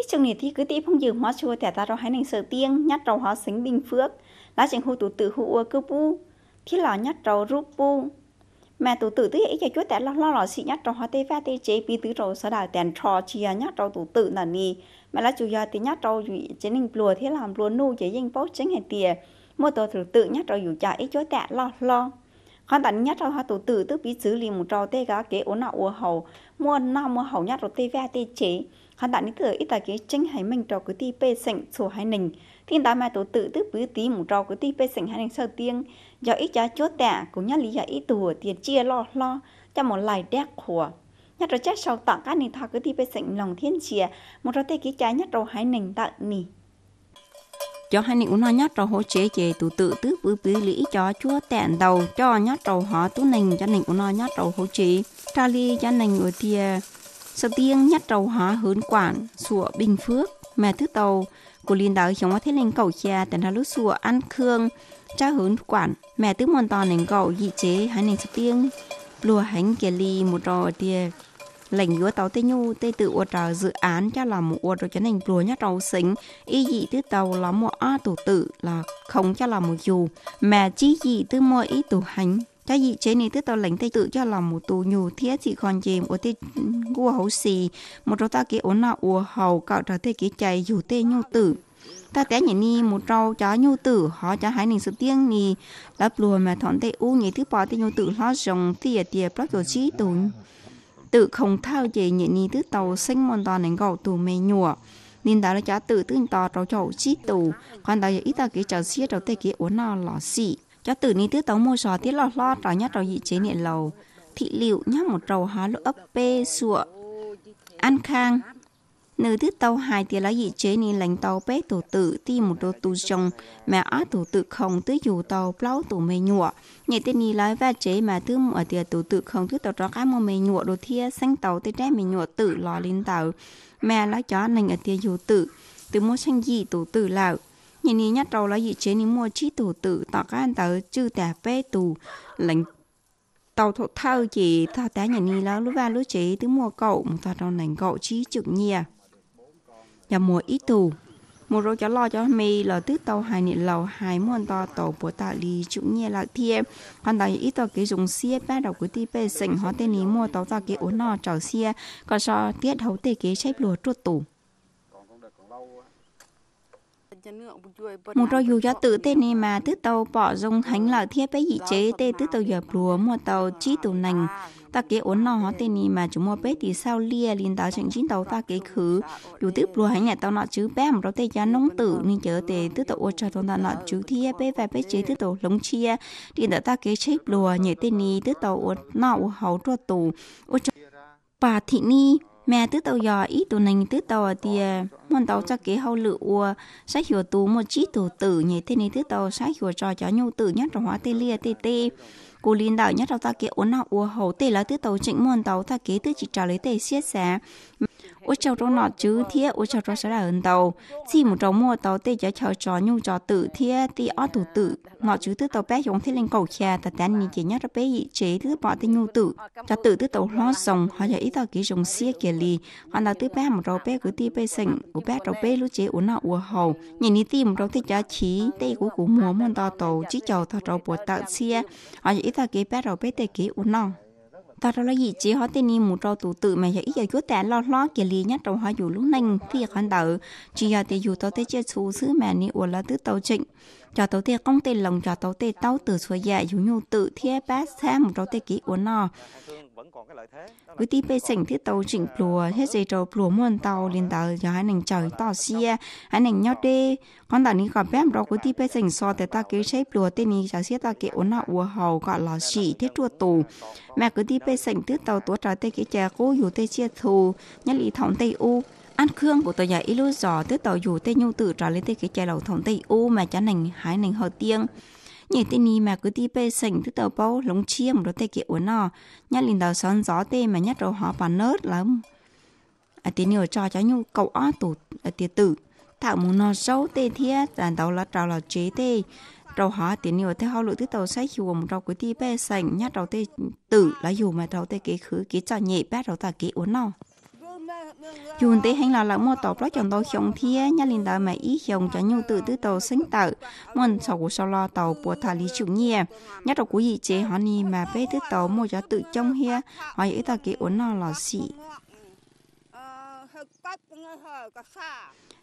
ít trường này thì cứ tí phong dường hóa chua thẻ ta rồi hãy nành sợ tiên nhát rau hóa sánh bình phước lá trình hù tủ tử hù ua cơ bu thì lò nhát rau rút bu mẹ tủ tử tới ấy cho chúa tẻ lo lo lò xị nhát rau hóa tê pha tê chế bi tứ rầu sở đào tèn trò chia à nhát rau tủ tử nà nì mẹ lá chủ do thì nhát rau dụy chế ninh plùa thế làm plùa nu chế dinh bó chế ngày tìa mua tổ thử tự nhát rau dù cho ấy chúa tẻ lo lo họ đánh nhất rồi họ tổ tử tức bí xử lý một trò tê gá kế ổn nào ủa hầu mua nào mua hầu nhất rồi tê vea tê chế họ đánh ít tới ít tại cái tranh hải mình trò cứ ti pê sảnh sổ hải nình thiên tai mà tổ tử tức bí tí một trò cứ ti pê sảnh hải nình sơ tiên do ít giá chốt tẻ cũng nhất lý do ít tùa tiền chia lo lo cho một lại đét khùa nhất rồi chắc sau tặng các nền thọ cứ ti pê sảnh lòng thiên chia một trò tê ký trái nhất rồi hải nình tặng nì cho hai nữ nó nhát trâu hỗ chế chế tụ tự tứ bứ bứ lý cho chúa tẹn đầu cho nhát trâu họ tú nình cho nình nó nhát trâu hỗ chế tra ly cho nình ở thìa sơ tiên nhát trâu họ hướng quản sủa bình phước mẹ thứ tàu của liên đạo chúng có thấy lên cầu cha tận hà lúc sủa ăn khương cha hướng quản mẹ thứ mòn to nình cầu dị chế hai nình sơ tiên lùa hành kia ly một trò thìa lệnh yếu tàu tây nhu tây tự ô trò dự án cho là một ô trò chấn hành rùa nhất trâu xính y dị tư tàu là một a tổ tự là không cho là một dù mà chi dị tư mọi ý tổ hành cho dị chế này tư tàu lệnh tây tự cho là một tù nhù thiết chỉ còn chìm ô tê gua hấu xì một trâu ta kế ổn là ô hầu cạo trò tê kế chạy dù tê nhu tử ta té nhảy ni một trâu chó nhu tử họ cho hai nình sự tiếng ni lấp lùa mà thọn tê u nhỉ thứ bỏ tê nhu tử lo rồng tìa tìa bắt kiểu chi tùng tự không thao chế những ni tứ tàu sinh mòn toàn nên gầu tù mê nhùa nên đã là cha tự tư to trâu chậu chi tù còn đó ít ta cái cháu xiết trâu tê cái uốn nó lò xị cha tự ni tứ tàu mua sò tiết lọt lo trò nhát trò dị chế niệm lầu thị liệu nhát một trầu há lỗ ấp bê sụa an khang nữ thứ tàu hai thì lá dị chế ni lãnh tàu bé tổ tử ti một đô tù trong mà á tổ tử không tới dù tàu plau tổ mê nhụa nhẹ tên ni lái và chế mà thứ một ờ, tia tổ tử không thứ tàu đó cá mô mê nhụa đồ thia xanh tàu tới trái mê nhụa tự lò lên tàu mà lá chó nành ở tia dù tự từ mua xanh dị tổ tử lạo nhìn ni nhát đầu lá dị chế ni mua chi tổ tử tỏ cá anh tàu chư tà bé tù lãnh tàu thọ thơ chỉ thọ tá nhà ni lá lúa ba lúa chế tứ mua cậu một tàu đầu nành cậu chí trực nhia và dạ, mùa ít tù. Một rô cho lo cho mi là tức tàu hai nị lầu hai muốn to tàu của ta lý chủ nhẹ là thiệp. hoàn tại ít tàu kế dùng xe bắt đầu của ti bê sinh hóa tên ní mua tàu ta kế ổn nọ trào xe. có cho tiết hấu tê kế xếp lùa trút tủ một rồi dù cho tự tên này mà tức tàu bỏ dùng hành là thiết bế dị chế tê tức tàu dập lúa mua tàu chi tù nành ta kế ổn nọ họ tên ni mà chúng mua bé thì sao lia liên tao chẳng chính tàu ta kế khứ dù tiếp rồi hãy nhảy tao nọ chứ bé một tay giá nông tử nên chờ tề tứ tàu ô cho tao nọ chú thia bé và bé chế tứ tàu lống chia thì đã ta kế chép lùa nhảy tên ni tứ tàu ô nọ ô hấu cho tù ô cho bà thị ni mẹ tứ tàu giò ít tù nành tứ tàu thì mòn tàu cho kế hậu lự ua sách hiểu tù một chiếc tù tử nhảy tên ni tứ tàu sách hiểu trò chó nhu tử nhất trong hóa tê lia tê tê cô linh đạo nhất đầu ta kia ổn nào ua hầu tê là tư tàu chỉnh môn tàu ta kế tư chỉ trả lấy tê xiết xé ô chào trong nọ chứ thiết ô chào trong sẽ là hơn tàu chỉ một trong mua tàu tê cho chào trò nhu trò tự thiết tê ót thủ tự ngọ chú tư tàu bé giống thế lên cầu kia ta tán chỉ nhất nhát bé dị chế tư bỏ tư nhu tự cho tự tư tàu lo sòng họ giờ ít tàu kỹ dùng xia kia lì họ là tư bé một rau bé cứ ti bé sành của bé rau bé lúc chế uống nọ uống hầu nhìn đi tìm rau thích giá trí tây của cú múa môn to tàu chứ chầu thọ rau bột tạo xia họ giờ ít tàu kỹ bé rau bé tây kỹ uống nọ ta đó là gì chỉ họ tên niệm một trâu tụ tự mà giờ ít giờ cứ tẻ lo lo kia lì nhất trâu họ dù lúc nành thì khán đỡ chỉ giờ thì dù tao thấy chơi xù xứ mà ni uổng là tứ tàu trịnh cho tàu tê công tê lòng cho tàu tê tàu từ xuôi dạ dù nhu tự thiết bát sang một tàu tê kỹ uốn nò với tí bê sảnh thiết tàu chỉnh plùa hết dây trầu plùa muôn tàu lên tàu cho hai nành trời tỏ xia hai nành nhót đê con tàu đi còn bém đó với tí bê sảnh so tê ta kế chế plùa tên ní chả xia ta kế uốn nọ uo hầu gọi là xỉ thiết chua tù mẹ cứ tí bê sảnh thiết tàu tố trái tê kế chè cố dù tê chia thù nhất lý thỏng tê u ăn khương của tôi giờ ít lúc giò tới tàu dù tới nhung tử trả lên tới cái chè lẩu thòng tây u mà chả nành hái nành hờ tiếng nhảy tên ni mà cứ đi bê sảnh tới tàu bao lống chia một đôi tay kia uốn nò nhát liền tàu xoắn gió tê mà nhát rồi họ bàn nớt lắm à tiếng nhiều cho cháu nhung cậu ó tủ à tiệt tử tạo muốn nó sâu tê thia đàn tàu là trào là chế tê đầu họ tiếng nhiều theo họ lụi tới tàu sách hiểu một đầu cứ đi bê sảnh nhát đầu tê tử là dù mà đầu tê cái khứ cái trò nhẹ bát đầu ta kế uốn nò dùng tế hành là là mua tàu bóc chọn tàu hiong thia nhà linh đạo mẹ ý hiong cho nhu tự tư tàu sinh tử muốn sau của sau lo tàu của thà lý chủ nhẹ nhất là của gì chế họ ni mà bé tư tàu mua cho tự trong hia họ ý ta kỹ ổn nó là gì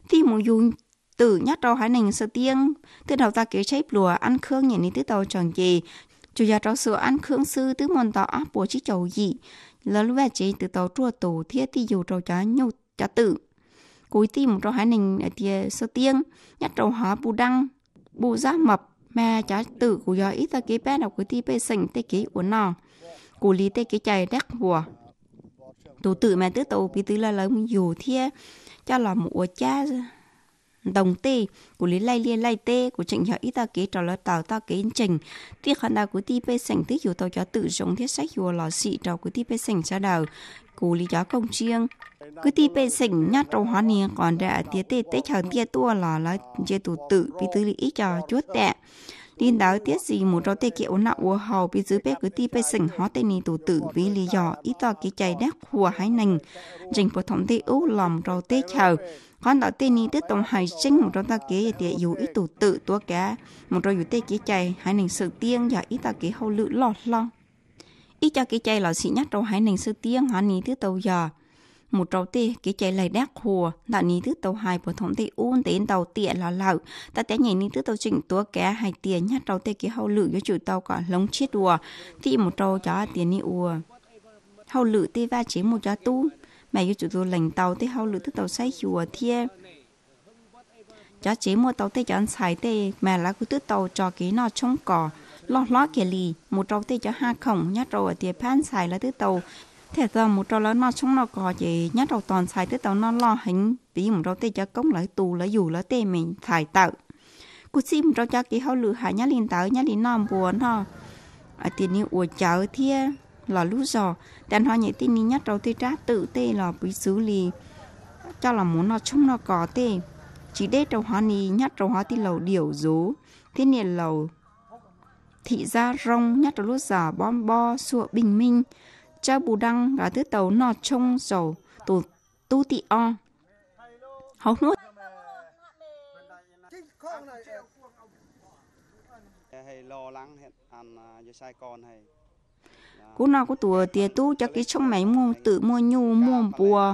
thì một dùng tự nhất đầu hai nành sơ tiên từ đầu ta kế cháy lùa ăn khương nhảy ní tư tàu tròn gì chủ yếu trong số ăn khương sư tứ môn tỏ áp bố trí chầu gì lớn về chế từ tàu chùa tổ thiết thì dù trâu chó nhục chó tử cuối ti một trong hai nền ở tia sơ tiên nhất trâu hóa bù đăng bù giá mập mẹ chó tử của gió ít ta kế bé nào cuối ti bê sành tê kế uốn nò của lý tê kế chày đắc hùa tổ tự mẹ tứ tàu bị tứ là lớn dù thiết cho là một cha đồng tê của lý lai liên lai tê của trình hiệu ít ta kế trò lo tàu ta kế trình tuy khả năng của ti bê sảnh tức hiểu tàu cho tự dùng thiết sách hiểu lò xị trò của ti bê sảnh ra đầu của lý gió công chiêng cứ ti bê sảnh nhát trâu hóa niên còn đã tiết tê tê chờ tía tua lò là chế tù tự vì tư lý ít cho chuốt tẹt đi đó tiết gì một rõ tê kiểu nọ ua hầu bị dưới bếp cứ ti bê sỉnh hóa tê ni tù tử vì lý do ít to kỳ chạy đắc hùa hai nành. Dành bộ thống tê ưu lòng rõ tê chờ. Còn đó tê ni tê tổng hài sinh một rõ ta kế để yếu ít tù tử tua cá. Một rõ yếu tê kỳ chạy hai nành sự tiên do ít ta kế hầu lự lọt lo. Ít cho kỳ chạy là xị nhắc rõ hai nành sự tiên hóa nì tê tàu giờ một trâu tê cái chạy lại đắc hùa là ní thứ tàu hai của thống tê uôn tên tàu tịa là lậu ta té nhảy ní thứ tàu chỉnh tua cá hai tiền nhát trâu tê cái hậu lự cho chủ tàu cả lông chết đùa thì một trâu chó tiền ní ùa hậu lự tê va chế một chó tu mẹ cho chủ tàu lành tàu tê hậu lự thứ tàu say hùa thiê chó chế một tàu tê ăn xài tê mẹ là cứ thứ tàu cho cái nó trông cỏ lọt lọt kể lì một trâu tê cho hai khổng nhát trâu ở tiền pan xài là thứ tàu thế giờ một trò lớn nó chúng nó có gì nhất đầu toàn xài tới tàu nó lo hình vì một trò tê cho công lại tù lại dù lại tê mình xài tạo cú một trò cho kỳ hậu lử hạ nhá liền tới nhá liền non buồn ho à tiền như uổng chớ thia là lú giò đàn hoa nhảy tin đi nhất đầu tê trá tự tê là bị xử lý cho là muốn nó chúng nó có tê chỉ để trâu hoa ni nhất trâu hoa tê lầu điều rú thế niên lầu thị gia rong nhất trâu lú giò bom bo sụa bình minh cha bù đăng gà thứ tàu nọ trông dầu tù tu tị o hấu nuốt cú nào của tùa tiề tu cho cái trong máy mua tự mua nhu mua bùa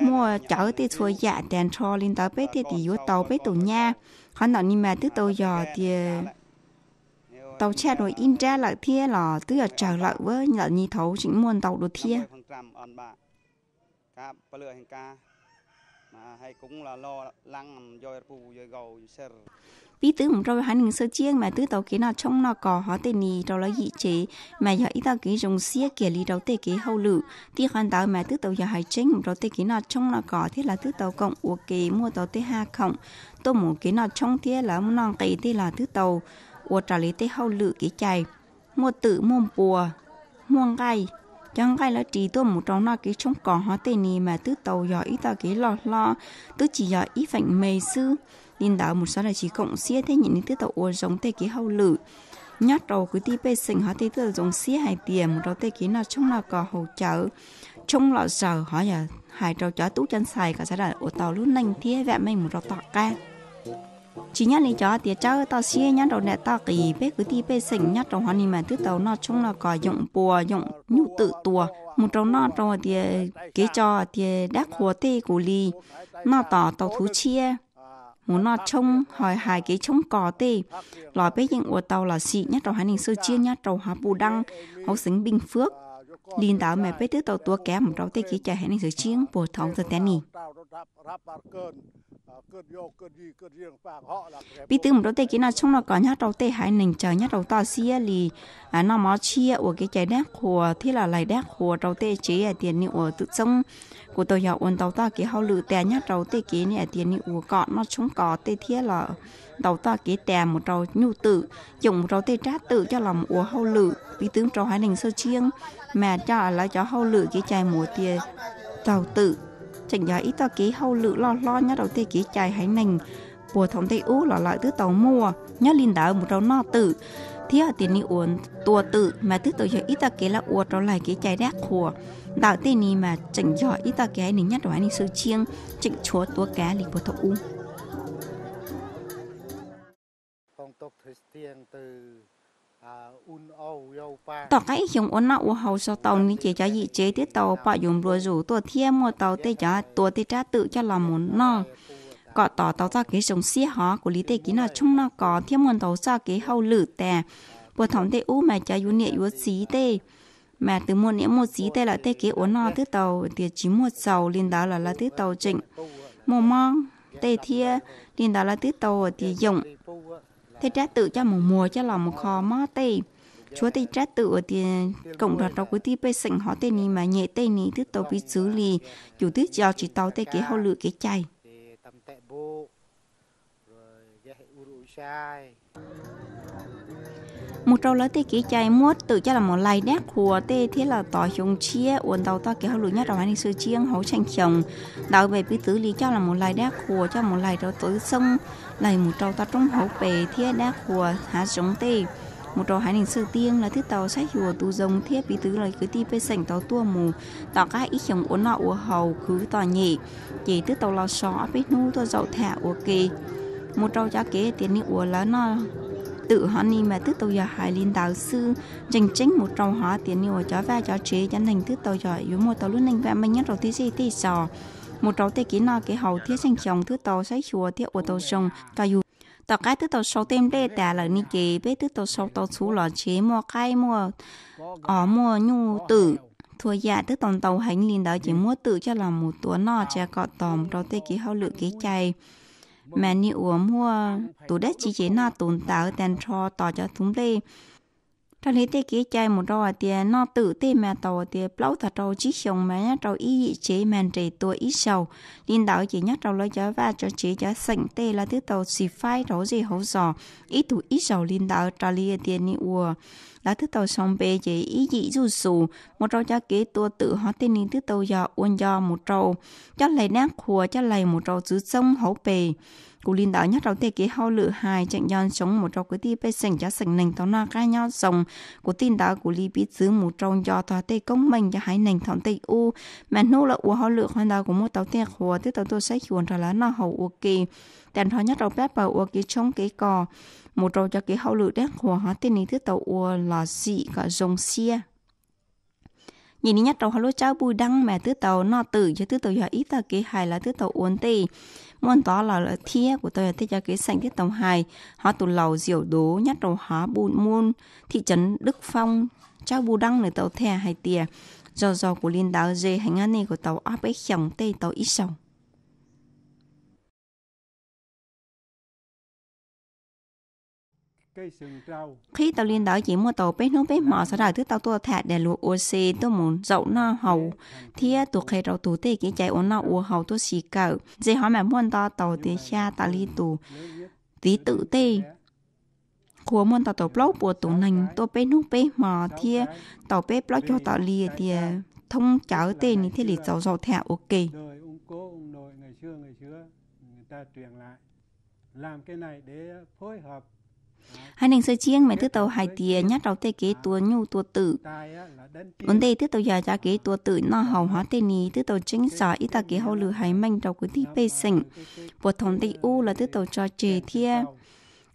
mua chở thì thua dạ đèn cho lên tới bếp thì thì vô tàu bếp tù nha hắn nói nhưng mà thứ tàu giò thì tàu che rồi in ra lại thia là tức là trở lại với nhà nhi thấu chính muôn tàu đồ thia ví tứ một rồi hắn sơ chiêng mà tứ tàu kia nào trong nó có họ tên gì đâu là gì chế mà giờ ít tàu kia dùng xia kia lý đầu tê kia hậu lự thì hoàn tàu mà tứ tàu giờ hải chính một đầu tê kia nào trong nó có thế là tứ tàu cộng uống kế mua tàu tê hai cộng tôi một kia nào trong thế là muốn non kỳ thế là tứ tàu 我找了得后路给 chạy mua tự mua bùa mua ngay chẳng ngay là chỉ tôi một trong nó cái trong còn họ tên này mà tứ tàu giỏi ít cái lo lo tứ chỉ giỏi ít phạnh mề sư nên đó một số là chỉ cộng xía thế nhìn tứ tàu ua giống tê cái hậu lử nhát đầu cứ đi bê sinh họ tê tứ giống xía hai tiền một đầu tê cái nó trong là cò hậu trợ, trong lọ giờ họ giờ hai đầu chó tú chân xài cả sẽ là ô tàu lúc nanh thế vẹn mình một đầu tọt ca chỉ nhắc này cho thì cháu tao xia nhắc đầu này tao kỳ bé cứ đi bé sình nhắc đầu hoàn mà thứ tàu nó chung là cò dụng bùa dụng nhu tự tùa một trong nó trong thì kế cho thì đắc hồ tê của ly nó tỏ tàu thú chia một nó trông hỏi hai cái trông cò tê lò bé những của tàu là xị nhắc đầu hoàn sơ chia nhắc đầu hóa bù đăng hậu sinh bình phước liên đạo mẹ bé đứa tàu tua kém một rau tê kia chạy hẹn sự chiến bồi thống từ té nì bị từ một rau tê kia nào trong nó có nhát đầu tê hải nình chờ nhát đầu to xia lì à nó mó chia ở cái chạy đét khùa thế là lại đét khùa đầu tê chế à tiền nị ở tự sông của tôi dạo ôn tàu ta cái hao lự tè nhát đầu tê kia này à tiền nị ở cọ nó chúng có tê thiết là đầu ta kế tè một rau nhu tự dùng rau tê trát tự cho lòng ủa hao lự bị tướng rau hải nình sơ chiêng mẹ cho là cho hậu lự cái chai mùa tia tàu tự chẳng giờ ít tao cái hậu lự lo lo nhá đầu tiên cái chai hãy nành bùa thống tây ú lọ lại tứ tàu mùa nhá linh đảo một đầu no tự thì ở tiền đi uống tua tự mà tứ tàu cho ít tao cái là uống đó lại cái chai đét khùa đạo tiên đi mà chẳng giờ ít tao ký nên nhát đoán đi sư chiêng chỉnh chúa tua cá lịch bùa thậu u phong tục thủy tiên từ tỏ cái hiểm ổn nọ hầu sau tàu nên chỉ cho dị chế tiết tàu bỏ dùng rùa rủ tua thiêm một tàu tê cho tua tê tra tự cho là muốn nọ có tỏ tàu ra cái dùng xí họ của lý tê kỹ là chung nó có thiêm một tàu ra cái hầu lử tè bộ thống tê u mà cho yếu nhẹ yếu xí tê mà từ một niệm một xí tê là tê kế ổn nọ tiết tàu thì chỉ một sầu liên đó là là tiết tàu chỉnh mồm mong tê thia liên đó là tiết tàu thì dùng thế trát tự cho một mùa cho lòng một khó mó tê chúa tê trát tự ở tiền cộng đoàn đó quý tê bê sảnh họ tê ní mà nhẹ tê ní thứ tàu bị xử lý chủ thứ cho chỉ tàu tê cái hậu lựa cái chay rồi một trâu lớn tê kỹ chạy muốt tự cho là một lai đét của tê thế là tỏ chồng chia uốn đầu to kế hậu lũ nhất rồi hành sư chiêng hấu tranh chồng đào về bí tứ lý cho là một lai đét của cho một lai đó tối sông lại một trâu ta trong hậu về thế đét của hạ giống tê một trò hải đình sư tiên là thiết tàu sách hùa tu dông thiết bí tứ lời cứ ti bê sảnh tàu tua mù tỏ các ít chồng uốn nọ ua hầu cứ tỏ nhị chỉ tức tàu lò xó bít nu tua dậu thả ua kỳ một trâu cha kế tiền đi ua lớn nó tự họ ni mà thứ tàu giờ hải linh đạo sư dành chính một trong họ tiền nhiều cho và cho chế cho nên thứ tàu giờ yếu một tàu lúc nên và mình nhất đầu thứ gì thì sò một trâu tê kỹ nọ cái hậu thiết sinh chồng thứ tàu sấy chùa thiết ô tàu sông cả dù tàu cái thứ tàu sau tem đê tả là ni kì bế thứ tàu sau tàu chú lọ chế mua cái mua ở mua nhu tử thua dạ thứ tàu tàu hành linh đạo chỉ mua tự cho là một tuần nọ cha cọ tòm trâu tê kỹ hậu lượng kỹ chay mẹ ni ủa mua tụ đất chỉ chế na tồn tạo tiền cho tỏ cho chúng đây cho nên tê kế chạy một đò tiền nó tự tê mẹ tỏ tiền lâu thật trâu chỉ xong mà nhá trâu ý chế mẹ trẻ tuổi ý sầu liên đạo chỉ nhá trâu lấy cho và cho chế cho sảnh tê là thứ tàu xì phai đó gì hấu giò ý tụ ý sầu liên đạo cho lia tiền ni ủa là thứ tàu sông bê dễ ý dị dù sù một trâu cho kế tua tự hóa tên nín thứ tàu dọ uôn dọ một trâu cho lầy nát khùa cho lầy một trâu dưới sông hấu bề cụ linh đạo nhất đầu tê kế hao lửa hai chạy yon sống một trâu cứ ti bê sảnh cho sảnh nành tàu na ca nhau sông của tin đạo của li bí dưới một trâu dọ tòa tê công mình cho hai nành thọn tê u mà nô là u hao lửa khoan đạo của một tàu tê khùa thứ tàu tôi sẽ chuẩn trả lá nó hậu u kỳ đàn thọ nhất đầu bếp bảo u kỳ chống kế cò một trâu cho cái hậu lự đấy của họ tên này thứ tàu ua là dị cả dòng xe nhìn nhắc trâu hậu lối cháu bùi đăng mẹ thứ tàu nó tử cho thứ tàu giờ ít là cái hài là thứ tàu uốn tê muốn đó là là thia của tôi thích cho cái sành thứ tàu hài họ tụ lầu diệu đố nhắc trâu họ bùi muôn thị trấn đức phong cháu bùi đăng này tàu thè hay tìa do do của liên đảo dê hành an này của tàu áp ấy chồng tê tàu ít sòng khi tàu liên đó chỉ mua tàu bếp nấu bếp mỏ sau đó thứ tàu tua thẹt để lụa ô xe tôi muốn dậu no hầu thì tôi khi đầu tù tê cái chạy ổn nó ô hầu tôi xì cỡ dễ hỏi mà muốn to tàu thì xa tàu liên tù tí tự tê của muốn tàu tàu blog của tù nành tôi bếp nấu bếp mỏ thì tàu bếp blog cho tàu liên thì thông cháo tê này thì lì dậu dậu thẹt ok cố ông nội ngày xưa người ta truyền lại làm cái này để phối hợp hai nền sơ chiên mà thứ tàu hai tìa nhát đầu tê kế tua nhu tua tử vấn đề thứ tàu già giá kế tua tử nó hầu hóa tê ní thứ tàu chính sở ít ta kế hậu lử hải mạnh đầu quý thị bê sỉnh bộ thống tây u là thứ tàu cho chề thia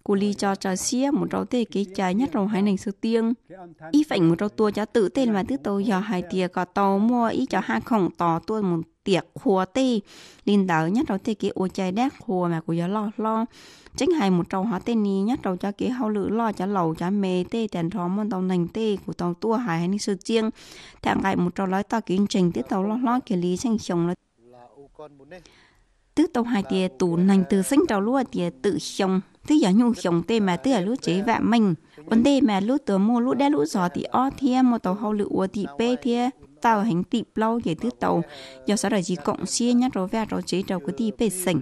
cô li cho cho xia một rau tê kế trái nhất đầu hai nền sơ tiên y phảnh một rau tua cho tự tên mà thứ tàu giờ hai tìa có tàu mua ít cho hai khổng tò tua một tiệc hùa ti linh đỡ nhất đầu ti kia u chơi đát hùa mà của gió lo lo chính hai một trâu hóa tên ni nhất đầu cho kia hậu lữ lo cho lầu cho mê tê tiền thó môn tàu nành tê của tàu tua hải hay sư chiêng thằng gậy một trâu lói ta kiến trình tiết tàu lo lo kia lý xanh chồng là tức tàu hai tia tù nành từ sinh tàu lúa tia tự chồng tức giả nhu chồng tê mà tức là lúa chế vạ mình vấn đề mà lúa tờ mua lúa đá lúa giò thì o thia một tàu hậu lữ ua thì bê thia tàu hành tịp lâu về thứ tàu do sau đó chỉ cộng xia nhát rồi về rồi chế đầu cái tì bê sỉnh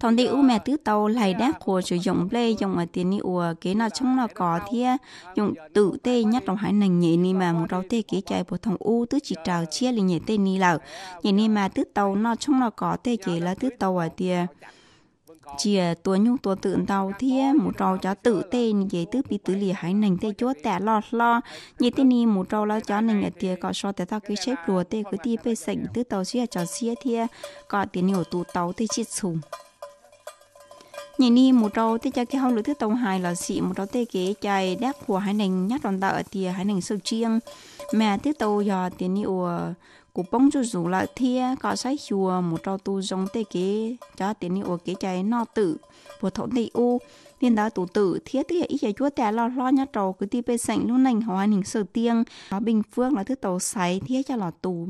thằng đi u mẹ thứ tàu lại đá của sử dụng lê dòng ở tiền đi ùa kế nào trong là có thia dùng tự tê nhất trong hai nành nhẹ ni mà một đầu tê kế chạy của thằng u tứ chỉ trào chia lên nhẹ tê ni là nhẹ ni mà thứ tàu nó trong là có tê chỉ là thứ tàu ở tiền chia tua nhung tua tự đầu thiê một trâu chó tự tên vậy tứ bị tứ lì hải nành tê chúa tẻ lọt lo như thế ni một trâu lo chó nành ở tiề có so tẻ tao cứ xếp rùa tê cứ tiê bê sảnh tứ tàu xia chó xia thiê có tiền nhiều tụ tàu tê chít sùng nhìn ni một trâu tê cho cái hậu lưỡi thứ tàu hài là xị một trâu tê kế chạy đáp của hải nành nhát đòn tợ tiề hải nành sâu chiêng mà tứ tàu giò tiền nhiều cụ bông cho dù là thia có sách chùa một trò tu giống tê kế cho tiền đi ô kế chạy nọ tử bộ thổ tê u nên đó tụ tử thiết là ít chạy chúa tè lo lo nhá trò cứ ti bê sảnh luôn nành hóa hình sở tiên nó bình phương là thứ tàu sấy thiết cho lò tù